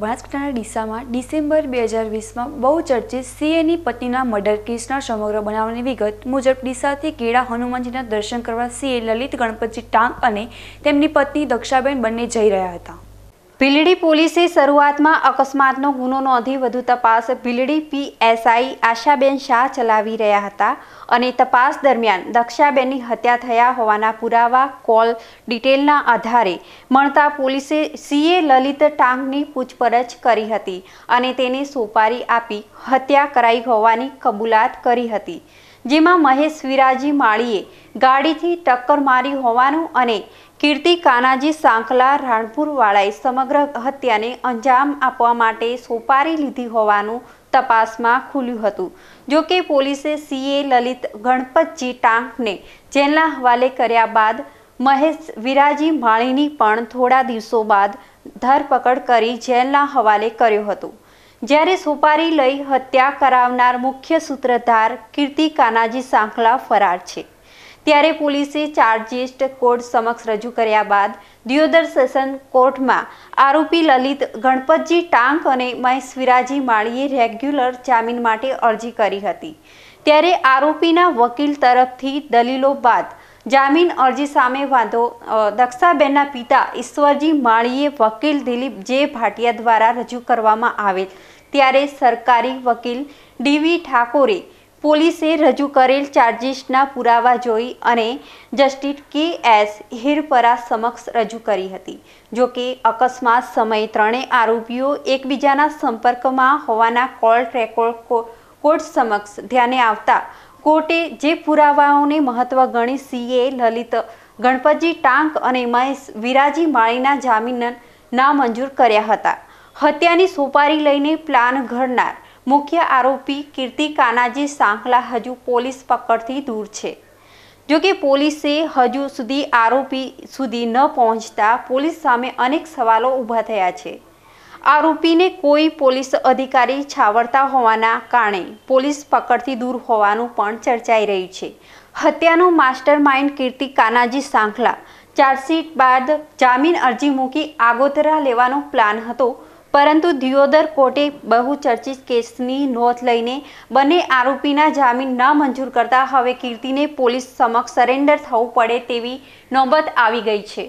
બનાસકાંઠાના ડીસામાં ડિસેમ્બર બે હજાર વીસમાં બહુ ચર્ચિત સીએની પત્નીના મર્ડર કેસના સમગ્ર બનાવની વિગત મુજબ ડીસાથી કેળા હનુમાનજીના દર્શન કરવા સીએ લલિત ગણપતજી ટાંગ અને તેમની પત્ની દક્ષાબેન બંને જઈ રહ્યા હતા ભીલડી પોલીસે શરૂઆતમાં અકસ્માતનો ગુનો નોંધી વધુ તપાસ ભીલડી પીએસઆઈ આશાબેન શાહ ચલાવી રહ્યા હતા અને તપાસ દરમિયાન દક્ષાબેનની હત્યા થયા હોવાના પુરાવા કોલ ડિટેલના આધારે મળતા પોલીસે સીએ લલિત ટાંગની પૂછપરછ કરી હતી અને તેને સોપારી આપી હત્યા કરાઈ હોવાની કબૂલાત કરી હતી જેમાં મહેશ વિરાજી માળીએ ગાડીથી ટક્કર મારી હોવાનું અને કીર્તિ કાનાજી સાંકલા રાણપુરવાળાએ સમગ્ર હત્યાને અંજામ આપવા માટે સોપારી લીધી હોવાનું તપાસમાં ખુલ્યું હતું જોકે પોલીસે સીએ લલિત ગણપતજી ટાંકને જેલના હવાલે કર્યા બાદ મહેશ વિરાજી માળીની પણ થોડા દિવસો બાદ ધરપકડ કરી જેલના હવાલે કર્યો હતો જ્યારે સુપારી લઈ હત્યા કરાવનાર મુખ્ય સૂત્રધાર કીર્તિ કાનાજી સાંખલા ફરાર છે ત્યારે પોલીસે ચાર્જિસ્ટ કોર્ટ સમક્ષ રજૂ કર્યા બાદ દિયોદર સેશન કોર્ટમાં આરોપી લલિત ગણપતજી ટાંક અને મહેશ વિરાજી માળીએ રેગ્યુલર જામીન માટે અરજી કરી હતી ત્યારે આરોપીના વકીલ તરફથી દલીલો બાદ જામીન અરજી સામે વાંધો દક્ષાબેનના પિતા ઈશ્વરજી માળીએ વકીલ દિલીપ જે ભાટિયા દ્વારા રજૂ કરવામાં આવેલ ત્યારે સરકારી વકીલ ડીવી ઠાકોરે પોલીસે રજૂ કરેલ ચાર્જીસના પુરાવા જોઈ અને જસ્ટિસ કે એસ હિરપરા સમક્ષ રજૂ કરી હતી જો કે અકસ્માત સમયે ત્રણેય આરોપીઓ એકબીજાના સંપર્કમાં હોવાના કોલ રેકોર્ડ કોર્ટ સમક્ષ ધ્યાને આવતા કોર્ટે જે પુરાવાઓને મહત્વ ગણી સીએ લલિત ગણપતજી ટાંક અને મહેશ વિરાજી માળીના જામીન નામંજૂર કર્યા હતા હત્યાની સોપારી લઈને પ્લાન ઘડનાર મુખ્ય આરોપી કીર્તિ કાનાજી સાંકલા હજુ પોલીસ પકડથી દૂર છે જોકે પોલીસે હજુ સુધી આરોપી સુધી ન પહોંચતા પોલીસ સામે અનેક સવાલો ઊભા થયા છે આરોપીને કોઈ પોલીસ અધિકારી છાવરતા હોવાના કારણે પોલીસ પકડથી દૂર હોવાનું પણ ચર્ચાઈ રહ્યું છે હત્યાનું mastermind Kirti Kanaji Sankhla chargesheet બાદ જામીન અરજી મૂકી આગોતરા લેવાનો પ્લાન હતો પરંતુ દિયોદર કોર્ટે બહુચર્ચિત કેસની નોંધ લઈને બંને આરોપીના જામીન ન મંજૂર કરતા હવે કીર્તિને પોલીસ સમક્ષ સરેન્ડર થવું પડે તેવી નોબત આવી ગઈ છે